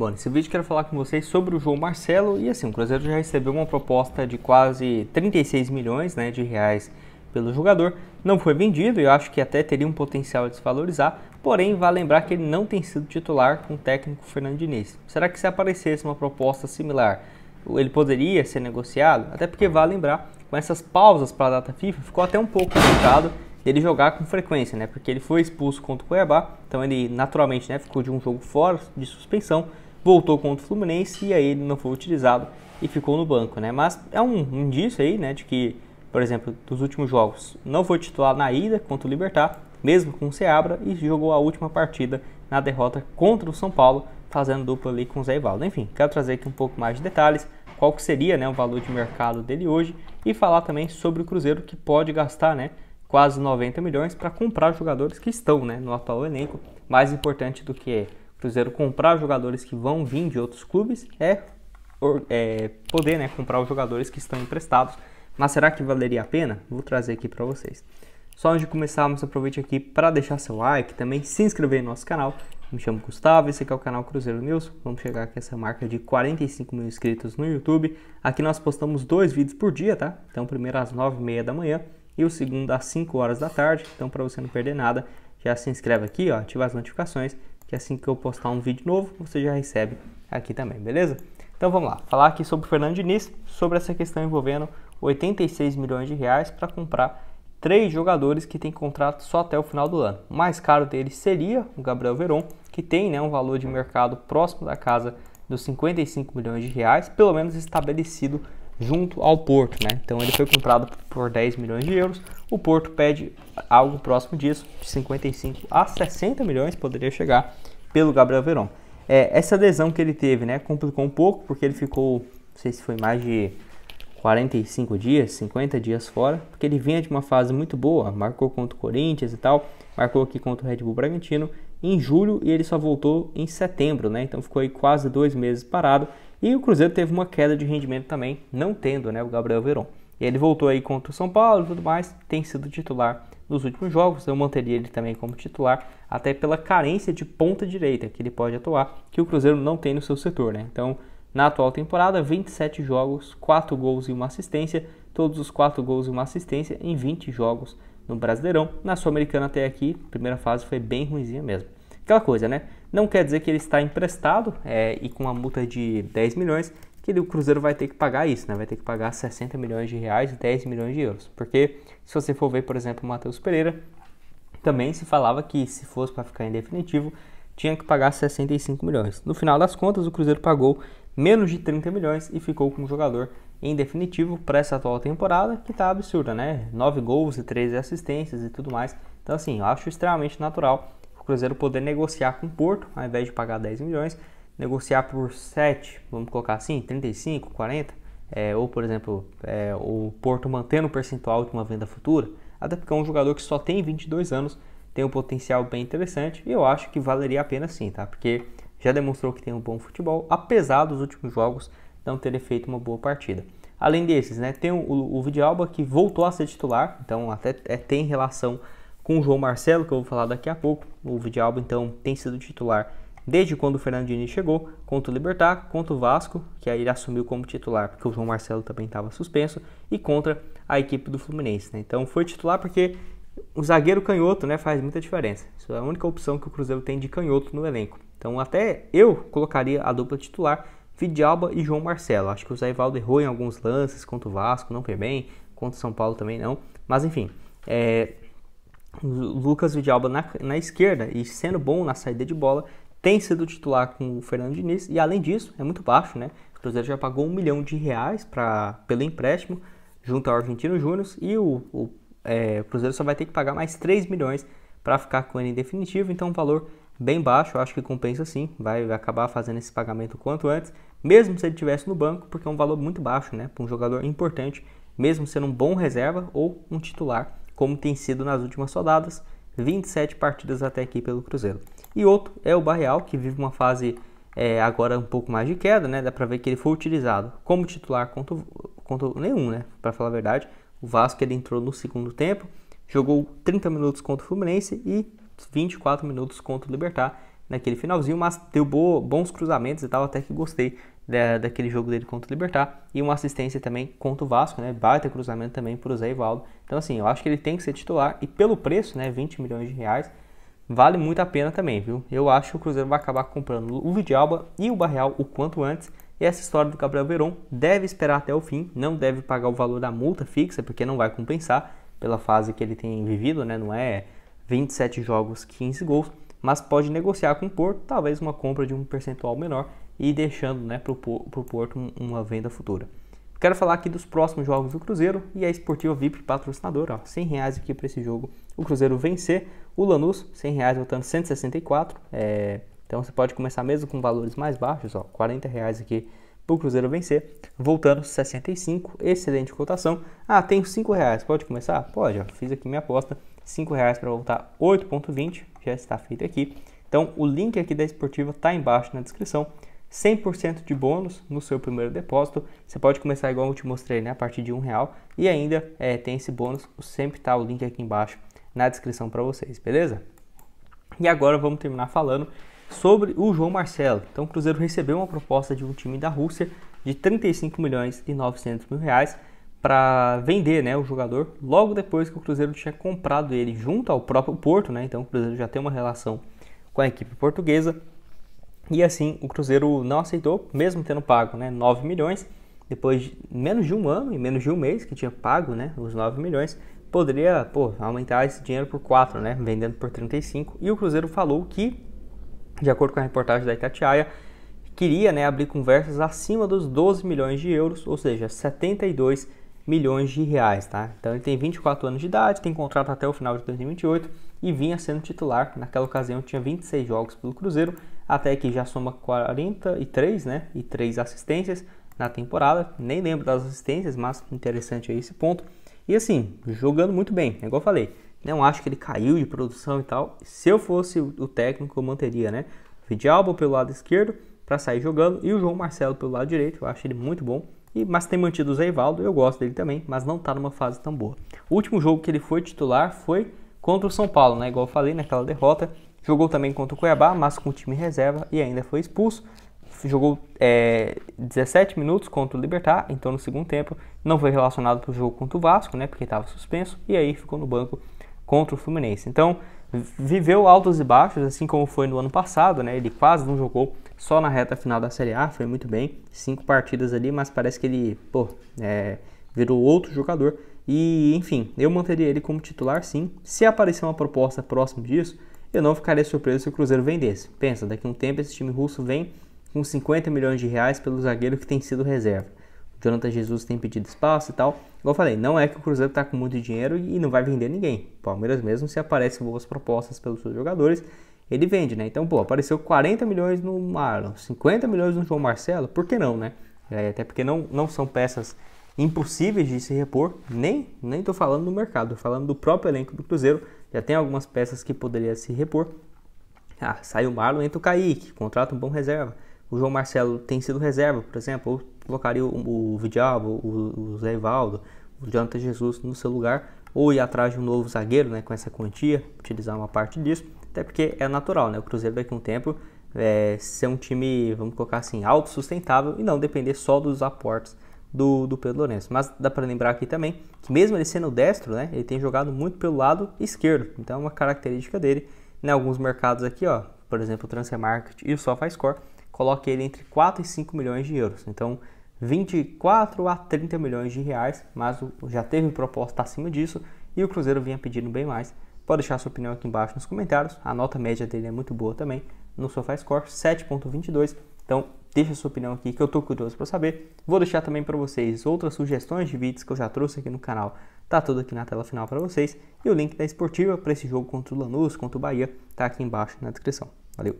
Bom, nesse vídeo quero falar com vocês sobre o João Marcelo e assim, o Cruzeiro já recebeu uma proposta de quase 36 milhões né, de reais pelo jogador, não foi vendido e eu acho que até teria um potencial de desvalorizar, porém vale lembrar que ele não tem sido titular com o técnico Fernando Diniz. Será que se aparecesse uma proposta similar, ele poderia ser negociado? Até porque vale lembrar, com essas pausas para a data FIFA, ficou até um pouco complicado ele jogar com frequência, né? Porque ele foi expulso contra o Cuiabá, então ele naturalmente né, ficou de um jogo fora de suspensão voltou contra o Fluminense e aí ele não foi utilizado e ficou no banco, né? Mas é um indício aí, né, de que, por exemplo, dos últimos jogos, não foi titular na ida contra o Libertar, mesmo com o Seabra, e jogou a última partida na derrota contra o São Paulo, fazendo dupla ali com o Zé Ivaldo. Enfim, quero trazer aqui um pouco mais de detalhes, qual que seria né, o valor de mercado dele hoje, e falar também sobre o Cruzeiro, que pode gastar né, quase 90 milhões para comprar jogadores que estão né, no atual elenco, mais importante do que Cruzeiro comprar jogadores que vão vir de outros clubes é, é poder né, comprar os jogadores que estão emprestados. Mas será que valeria a pena? Vou trazer aqui para vocês. Só antes de começarmos, aproveite aqui para deixar seu like, também se inscrever no nosso canal. Me chamo Gustavo, esse aqui é o canal Cruzeiro News. Vamos chegar aqui a essa marca de 45 mil inscritos no YouTube. Aqui nós postamos dois vídeos por dia, tá? Então, primeiro às 9h30 da manhã e o segundo às 5 horas da tarde. Então, para você não perder nada, já se inscreve aqui, ó, ativa as notificações que assim que eu postar um vídeo novo, você já recebe aqui também, beleza? Então vamos lá, falar aqui sobre o Fernando Diniz, sobre essa questão envolvendo 86 milhões de reais para comprar três jogadores que têm contrato só até o final do ano. O mais caro deles seria o Gabriel Veron, que tem né, um valor de mercado próximo da casa dos 55 milhões de reais, pelo menos estabelecido junto ao Porto, né? Então ele foi comprado por 10 milhões de euros. O Porto pede algo próximo disso, de 55 a 60 milhões poderia chegar pelo Gabriel Verón. É, essa adesão que ele teve, né, complicou um pouco porque ele ficou, não sei se foi mais de 45 dias, 50 dias fora, porque ele vinha de uma fase muito boa, marcou contra o Corinthians e tal, marcou aqui contra o Red Bull Bragantino em julho e ele só voltou em setembro, né? Então ficou aí quase dois meses parado e o Cruzeiro teve uma queda de rendimento também, não tendo né, o Gabriel Veron. E ele voltou aí contra o São Paulo e tudo mais, tem sido titular nos últimos jogos. Eu manteria ele também como titular, até pela carência de ponta direita que ele pode atuar, que o Cruzeiro não tem no seu setor, né? Então, na atual temporada, 27 jogos, 4 gols e uma assistência, todos os 4 gols e uma assistência em 20 jogos no Brasileirão. Na Sul-Americana até aqui, primeira fase foi bem ruimzinha mesmo. Aquela coisa, né? Não quer dizer que ele está emprestado é, e com uma multa de 10 milhões que o Cruzeiro vai ter que pagar isso, né? Vai ter que pagar 60 milhões de reais, 10 milhões de euros. Porque se você for ver, por exemplo, o Matheus Pereira, também se falava que se fosse para ficar em definitivo, tinha que pagar 65 milhões. No final das contas, o Cruzeiro pagou menos de 30 milhões e ficou com o jogador em definitivo para essa atual temporada, que está absurda, né? 9 gols e 13 assistências e tudo mais. Então, assim, eu acho extremamente natural Cruzeiro poder negociar com o Porto, ao invés de pagar 10 milhões, negociar por 7, vamos colocar assim, 35, 40, é, ou por exemplo, é, o Porto mantendo o percentual de uma venda futura, até porque é um jogador que só tem 22 anos, tem um potencial bem interessante e eu acho que valeria a pena sim, tá? Porque já demonstrou que tem um bom futebol, apesar dos últimos jogos não terem feito uma boa partida. Além desses, né, tem o, o Vidalba que voltou a ser titular, então até é, tem relação com o João Marcelo, que eu vou falar daqui a pouco. O Vidalba, então, tem sido titular desde quando o Fernando Diniz chegou, contra o Libertar, contra o Vasco, que aí ele assumiu como titular, porque o João Marcelo também estava suspenso, e contra a equipe do Fluminense. Né? Então foi titular porque o zagueiro canhoto né, faz muita diferença. Isso é a única opção que o Cruzeiro tem de canhoto no elenco. Então até eu colocaria a dupla titular, Vidalba e João Marcelo. Acho que o Zé Ivaldo errou em alguns lances contra o Vasco, não foi bem, contra o São Paulo também não. Mas enfim, é, Lucas Vidalba na, na esquerda e sendo bom na saída de bola, tem sido titular com o Fernando Diniz e além disso é muito baixo, né? O Cruzeiro já pagou um milhão de reais pra, pelo empréstimo junto ao Argentino Júnior e o, o é, Cruzeiro só vai ter que pagar mais 3 milhões para ficar com ele em definitivo, então um valor bem baixo, eu acho que compensa sim, vai acabar fazendo esse pagamento o quanto antes, mesmo se ele tivesse no banco, porque é um valor muito baixo, né, para um jogador importante, mesmo sendo um bom reserva ou um titular como tem sido nas últimas rodadas, 27 partidas até aqui pelo Cruzeiro. E outro é o Barreal, que vive uma fase é, agora um pouco mais de queda, né? Dá para ver que ele foi utilizado como titular contra, contra nenhum, né? Para falar a verdade, o Vasco ele entrou no segundo tempo, jogou 30 minutos contra o Fluminense e 24 minutos contra o Libertar naquele finalzinho, mas deu bo, bons cruzamentos e tal, até que gostei da, daquele jogo dele contra o Libertar. E uma assistência também contra o Vasco, né? Baita cruzamento também para o Zé Ivaldo. Então, assim, eu acho que ele tem que ser titular. E pelo preço, né? 20 milhões de reais, vale muito a pena também, viu? Eu acho que o Cruzeiro vai acabar comprando o Vidalba e o Barreal o quanto antes. E essa história do Gabriel Veron deve esperar até o fim, não deve pagar o valor da multa fixa, porque não vai compensar pela fase que ele tem vivido, né? Não é 27 jogos, 15 gols, mas pode negociar com o Porto, talvez uma compra de um percentual menor e deixando né, para o Porto uma venda futura. Quero falar aqui dos próximos jogos do Cruzeiro e a Esportiva VIP patrocinadora, ó, 100 reais aqui para esse jogo. O Cruzeiro vencer, o Lanús, 100 reais voltando 164, é, então você pode começar mesmo com valores mais baixos, ó, 40 reais aqui para o Cruzeiro vencer, voltando 65, excelente cotação. Ah, tenho 5 reais, pode começar? Pode, ó, fiz aqui minha aposta, 5 reais para voltar 8.20, já está feito aqui. Então o link aqui da Esportiva está embaixo na descrição. 100% de bônus no seu primeiro depósito. Você pode começar igual eu te mostrei, né, a partir de um real. E ainda é, tem esse bônus, sempre está o link aqui embaixo na descrição para vocês, beleza? E agora vamos terminar falando sobre o João Marcelo. Então o Cruzeiro recebeu uma proposta de um time da Rússia de 35 milhões e 900 mil reais para vender né, o jogador logo depois que o Cruzeiro tinha comprado ele junto ao próprio Porto, né? Então o Cruzeiro já tem uma relação com a equipe portuguesa e assim o Cruzeiro não aceitou, mesmo tendo pago né, 9 milhões, depois de menos de um ano e menos de um mês que tinha pago né, os 9 milhões, poderia pô, aumentar esse dinheiro por 4, né, vendendo por 35. E o Cruzeiro falou que, de acordo com a reportagem da Itatiaia, queria né, abrir conversas acima dos 12 milhões de euros, ou seja, 72 milhões de reais. Tá? Então ele tem 24 anos de idade, tem contrato até o final de 2028 e vinha sendo titular. Naquela ocasião tinha 26 jogos pelo Cruzeiro, até que já soma 43, né? E 3 assistências na temporada. Nem lembro das assistências, mas interessante aí esse ponto. E assim, jogando muito bem, é igual eu falei. Não acho que ele caiu de produção e tal. Se eu fosse o técnico, eu manteria, né? Vidalba pelo lado esquerdo para sair jogando e o João Marcelo pelo lado direito. Eu acho ele muito bom. E, mas tem mantido o Zé Ivaldo, eu gosto dele também, mas não está numa fase tão boa. O último jogo que ele foi titular foi contra o São Paulo, né? Igual eu falei naquela derrota, Jogou também contra o Cuiabá, mas com o time reserva e ainda foi expulso. Jogou é, 17 minutos contra o Libertar, então no segundo tempo não foi relacionado para o jogo contra o Vasco, né? Porque estava suspenso e aí ficou no banco contra o Fluminense. Então viveu altos e baixos, assim como foi no ano passado, né? Ele quase não jogou só na reta final da Série A, foi muito bem, cinco partidas ali, mas parece que ele, pô, é, virou outro jogador. E enfim, eu manteria ele como titular sim. Se aparecer uma proposta próximo disso, eu não ficaria surpreso se o Cruzeiro vendesse. Pensa, daqui a um tempo esse time russo vem com 50 milhões de reais pelo zagueiro que tem sido reserva. O Jonathan Jesus tem pedido espaço e tal. Igual eu falei, não é que o Cruzeiro está com muito dinheiro e não vai vender ninguém. O Palmeiras mesmo, se aparecem boas propostas pelos seus jogadores, ele vende, né? Então, pô, apareceu 40 milhões no Marlon, 50 milhões no João Marcelo, por que não, né? É, até porque não, não são peças impossíveis de se repor, nem nem estou falando do mercado, falando do próprio elenco do Cruzeiro, já tem algumas peças que poderia se repor. Ah, sai o Marlon, entra o Kaique, contrata um bom reserva. O João Marcelo tem sido reserva, por exemplo, ou colocaria o, o o, o Zé Ivaldo, o Jonathan Jesus no seu lugar, ou ir atrás de um novo zagueiro né, com essa quantia, utilizar uma parte disso, até porque é natural, né? O Cruzeiro daqui a um tempo é, ser um time, vamos colocar assim, autossustentável e não depender só dos aportes do, do Pedro Lourenço. Mas dá para lembrar aqui também que mesmo ele sendo destro, né, ele tem jogado muito pelo lado esquerdo. Então é uma característica dele. Em né, alguns mercados aqui, ó, por exemplo, o Transfermarkt e o SofaScore, coloca ele entre 4 e 5 milhões de euros. Então 24 a 30 milhões de reais, mas já teve proposta acima disso e o Cruzeiro vinha pedindo bem mais. Pode deixar sua opinião aqui embaixo nos comentários. A nota média dele é muito boa também no SofaScore, 7.22 então, deixa sua opinião aqui que eu tô curioso para saber. Vou deixar também para vocês outras sugestões de vídeos que eu já trouxe aqui no canal. Tá tudo aqui na tela final para vocês e o link da esportiva para esse jogo contra o Lanús, contra o Bahia, tá aqui embaixo na descrição. Valeu.